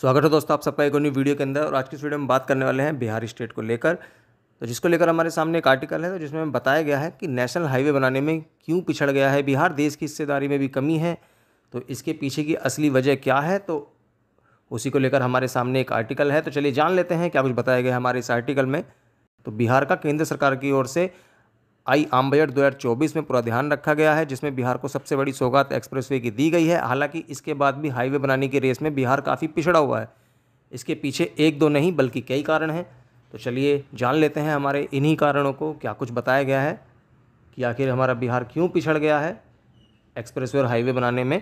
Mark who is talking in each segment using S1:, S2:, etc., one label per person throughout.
S1: स्वागत है दोस्तों आप सबका एक न्यू वीडियो के अंदर और आज की इस वीडियो में बात करने वाले हैं बिहार स्टेट को लेकर तो जिसको लेकर हमारे सामने एक आर्टिकल है तो जिसमें बताया गया है कि नेशनल हाईवे बनाने में क्यों पिछड़ गया है बिहार देश की हिस्सेदारी में भी कमी है तो इसके पीछे की असली वजह क्या है तो उसी को लेकर हमारे सामने एक आर्टिकल है तो चलिए जान लेते हैं क्या कुछ बताया गया हमारे इस आर्टिकल में तो बिहार का केंद्र सरकार की ओर से आई आम बजट 2024 में पूरा ध्यान रखा गया है जिसमें बिहार को सबसे बड़ी सौगात एक्सप्रेसवे की दी गई है हालांकि इसके बाद भी हाईवे बनाने की रेस में बिहार काफ़ी पिछड़ा हुआ है इसके पीछे एक दो नहीं बल्कि कई कारण हैं तो चलिए जान लेते हैं हमारे इन्हीं कारणों को क्या कुछ बताया गया है कि आखिर हमारा बिहार क्यों पिछड़ गया है एक्सप्रेस और हाईवे बनाने में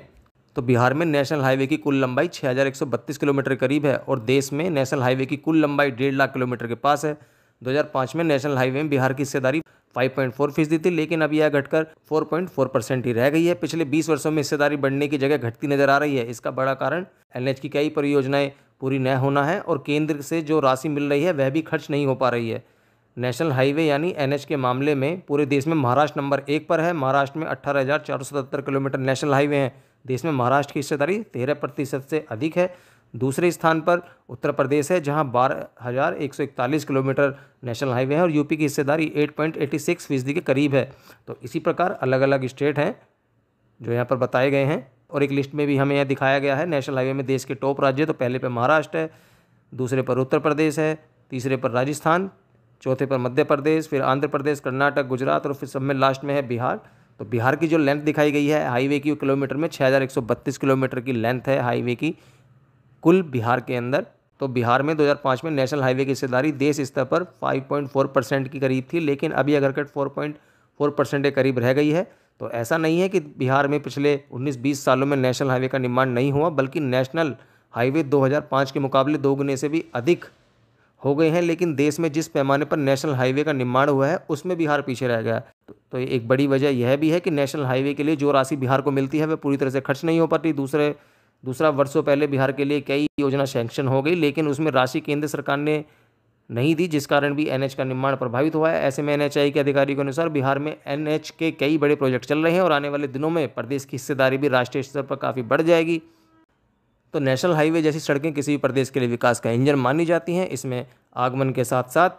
S1: तो बिहार में नेशनल हाईवे की कुल लंबाई 6,132 किलोमीटर करीब है और देश में नेशनल हाईवे की कुल लंबाई डेढ़ लाख किलोमीटर के पास है 2005 में नेशनल हाईवे में बिहार की हिस्सेदारी 5.4 फीसदी थी लेकिन अब यह घटकर 4.4 परसेंट ही रह गई है पिछले 20 वर्षों में हिस्सेदारी बढ़ने की जगह घटती नजर आ रही है इसका बड़ा कारण एल की कई परियोजनाएं पूरी न होना है और केंद्र से जो राशि मिल रही है वह भी खर्च नहीं हो पा रही है नेशनल हाईवे यानी एनएच के मामले में पूरे देश में महाराष्ट्र नंबर एक पर है महाराष्ट्र में अट्ठारह किलोमीटर नेशनल हाईवे हैं देश में महाराष्ट्र की हिस्सेदारी तेरह प्रतिशत से अधिक है दूसरे स्थान पर उत्तर प्रदेश है जहां बारह हज़ार एक सौ इकतालीस किलोमीटर नेशनल हाईवे है और यूपी की हिस्सेदारी एट पॉइंट एटी सिक्स फीसदी के करीब है तो इसी प्रकार अलग अलग स्टेट हैं जो यहाँ पर बताए गए हैं और एक लिस्ट में भी हमें यह दिखाया गया है नेशनल हाईवे में देश के टॉप राज्य तो पहले पर महाराष्ट्र है दूसरे पर उत्तर प्रदेश है तीसरे पर राजस्थान चौथे पर मध्य प्रदेश फिर आंध्र प्रदेश कर्नाटक गुजरात और फिर सब में लास्ट में है बिहार तो बिहार की जो लेंथ दिखाई गई है हाईवे की किलोमीटर में 6132 किलोमीटर की लेंथ है हाईवे की कुल बिहार के अंदर तो बिहार में 2005 में नेशनल हाईवे की हिस्सेदारी देश स्तर पर 5.4 परसेंट के करीब थी लेकिन अभी अगर कट 4.4 परसेंट के करीब रह गई है तो ऐसा नहीं है कि बिहार में पिछले 19-20 सालों में नेशनल हाईवे का निर्माण नहीं हुआ बल्कि नेशनल हाईवे 2005 के मुकाबले दोगुने से भी अधिक हो गए हैं लेकिन देश में जिस पैमाने पर नेशनल हाईवे का निर्माण हुआ है उसमें बिहार पीछे रह गया तो एक बड़ी वजह यह भी है कि नेशनल हाईवे के लिए जो राशि बिहार को मिलती है वह पूरी तरह से खर्च नहीं हो पाती दूसरे दूसरा वर्षों पहले बिहार के लिए कई योजना सैंक्शन हो गई लेकिन उसमें राशि केंद्र सरकार ने नहीं दी जिस कारण भी एनएच का निर्माण प्रभावित हुआ है ऐसे में एनएचआई के अधिकारी के अनुसार बिहार में एनएच के कई बड़े प्रोजेक्ट चल रहे हैं और आने वाले दिनों में प्रदेश की हिस्सेदारी भी राष्ट्रीय स्तर पर काफ़ी बढ़ जाएगी तो नेशनल हाईवे जैसी सड़कें किसी भी प्रदेश के लिए विकास का इंजन मानी जाती हैं इसमें आगमन के साथ साथ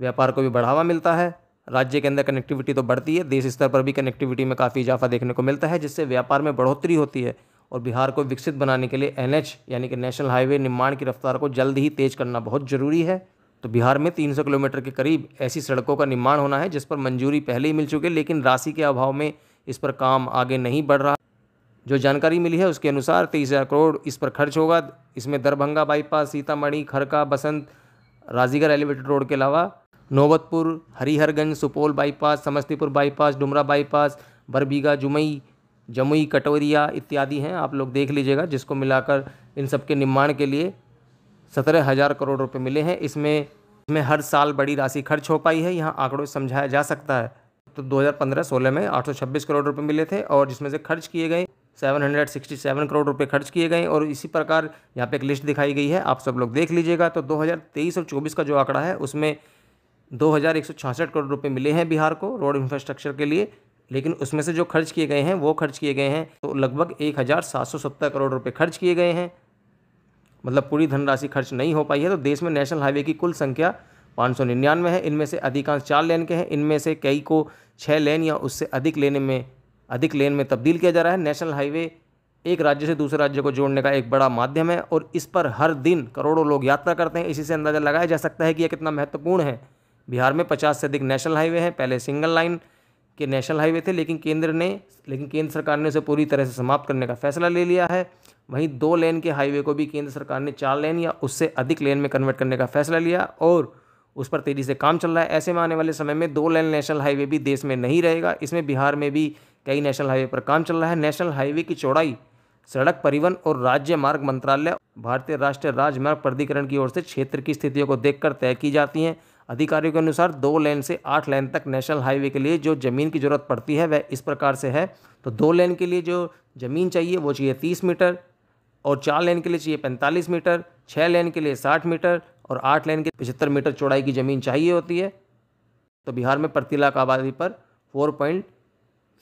S1: व्यापार को भी बढ़ावा मिलता है राज्य के अंदर कनेक्टिविटी तो बढ़ती है देश स्तर पर भी कनेक्टिविटी में काफ़ी इजाफा देखने को मिलता है जिससे व्यापार में बढ़ोतरी होती है और बिहार को विकसित बनाने के लिए एन यानी कि नेशनल हाईवे निर्माण की रफ्तार को जल्द ही तेज करना बहुत ज़रूरी है तो बिहार में 300 किलोमीटर के करीब ऐसी सड़कों का निर्माण होना है जिस पर मंजूरी पहले ही मिल चुकी है लेकिन राशि के अभाव में इस पर काम आगे नहीं बढ़ रहा जो जानकारी मिली है उसके अनुसार तेईस हज़ार करोड़ इस पर खर्च होगा इसमें Darbhanga bypass Sitamarhi Kharka Basant Rajigarh elevated road के अलावा Naubatpur Hariharganj Supaul bypass Samastipur bypass Dumra bypass Barbigha Jumai Jamui Katoria इत्यादि हैं आप लोग देख लीजिएगा जिसको मिलाकर इन सब के निर्माण के लिए सत्रह हज़ार करोड़ रुपए मिले हैं इसमें इसमें हर साल बड़ी राशि खर्च हो पाई है यहाँ आंकड़ों समझाया जा सकता है तो 2015-16 में 826 करोड़ रुपए मिले थे और जिसमें से खर्च किए गए 767 करोड़ रुपए खर्च किए गए और इसी प्रकार यहाँ पे एक लिस्ट दिखाई गई है आप सब लोग देख लीजिएगा तो 2023 और 24 का जो आंकड़ा है उसमें दो करोड़ रुपये मिले हैं बिहार को रोड इंफ्रास्ट्रक्चर के लिए लेकिन उसमें से जो खर्च किए गए हैं वो खर्च किए गए हैं तो लगभग एक हज़ार सात सौ सत्तर करोड़ रुपये खर्च किए गए हैं मतलब पूरी धनराशि खर्च नहीं हो पाई है तो देश में नेशनल हाईवे की कुल संख्या पाँच सौ निन्यानवे है इनमें से अधिकांश चार लेन के हैं इनमें से कई को छः लेन या उससे अधिक लेने में अधिक लेन में तब्दील किया जा रहा है नेशनल हाईवे एक राज्य से दूसरे राज्य को जोड़ने का एक बड़ा माध्यम है और इस पर हर दिन करोड़ों लोग यात्रा करते हैं इसी से अंदाज़ा लगाया जा सकता है कि यह कितना महत्वपूर्ण है बिहार में पचास से अधिक नेशनल हाईवे हैं पहले सिंगल लाइन के नेशनल हाईवे थे लेकिन केंद्र ने लेकिन केंद्र सरकार ने उसे पूरी तरह से समाप्त करने का फैसला ले लिया है वहीं दो लेन के हाईवे को भी केंद्र सरकार ने चार लेन या उससे अधिक लेन में कन्वर्ट करने का फैसला लिया और उस पर तेज़ी से काम चल रहा है ऐसे में आने वाले समय में दो लेन नेशनल हाईवे भी देश में नहीं रहेगा इसमें बिहार में भी कई नेशनल हाईवे पर काम चल रहा है नेशनल हाईवे की चौड़ाई सड़क परिवहन और राज्य मार्ग मंत्रालय भारतीय राष्ट्रीय राजमार्ग प्राधिकरण की ओर से क्षेत्र की स्थितियों को देखकर तय की जाती हैं अधिकारियों के अनुसार दो लेन से आठ लेन तक नेशनल हाईवे के लिए जो ज़मीन की ज़रूरत पड़ती है वह इस प्रकार से है तो दो लेन के लिए जो ज़मीन चाहिए वो चाहिए तीस मीटर और चार लेन के लिए चाहिए पैंतालीस मीटर छः लेन के लिए साठ मीटर और आठ लेन के पचहत्तर मीटर चौड़ाई की ज़मीन चाहिए होती है तो बिहार में प्रति लाख आबादी पर four point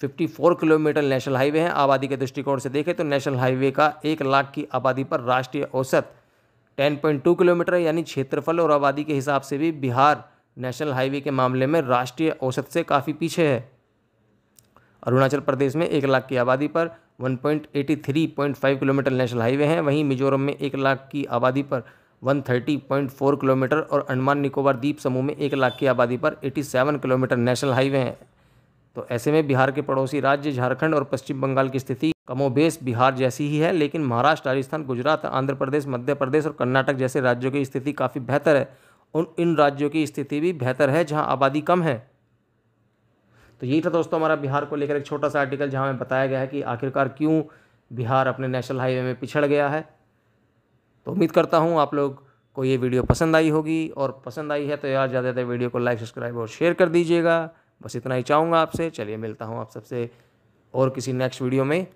S1: fifty four kilometre national highway हैं आबादी के दृष्टिकोण से देखें तो नेशनल हाईवे का एक लाख की आबादी पर राष्ट्रीय औसत 10.2 किलोमीटर यानी क्षेत्रफल और आबादी के हिसाब से भी बिहार नेशनल हाईवे के मामले में राष्ट्रीय औसत से काफ़ी पीछे है अरुणाचल प्रदेश में एक लाख की आबादी पर 1.83.5 किलोमीटर नेशनल हाईवे हैं वहीं मिजोरम में एक लाख की आबादी पर 130.4 किलोमीटर और अंडमान निकोबार द्वीप समूह में एक लाख की आबादी पर 87 किलोमीटर नेशनल हाईवे हैं तो ऐसे में बिहार के पड़ोसी राज्य झारखंड और पश्चिम बंगाल की स्थिति कमोबेश बिहार जैसी ही है लेकिन महाराष्ट्र राजस्थान गुजरात आंध्र प्रदेश मध्य प्रदेश और कर्नाटक जैसे राज्यों की स्थिति काफ़ी बेहतर है उन इन राज्यों की स्थिति भी बेहतर है जहाँ आबादी कम है तो यही था दोस्तों हमारा बिहार को लेकर एक छोटा सा आर्टिकल जहाँ में बताया गया है कि आखिरकार क्यों बिहार अपने नेशनल हाईवे में पिछड़ गया है तो उम्मीद करता हूँ आप लोग को ये वीडियो पसंद आई होगी और पसंद आई है तो यार ज़्यादा ज़्यादा वीडियो को लाइक सब्सक्राइब और शेयर कर दीजिएगा बस इतना ही चाहूँगा आपसे चलिए मिलता हूँ आप सबसे और किसी नेक्स्ट वीडियो में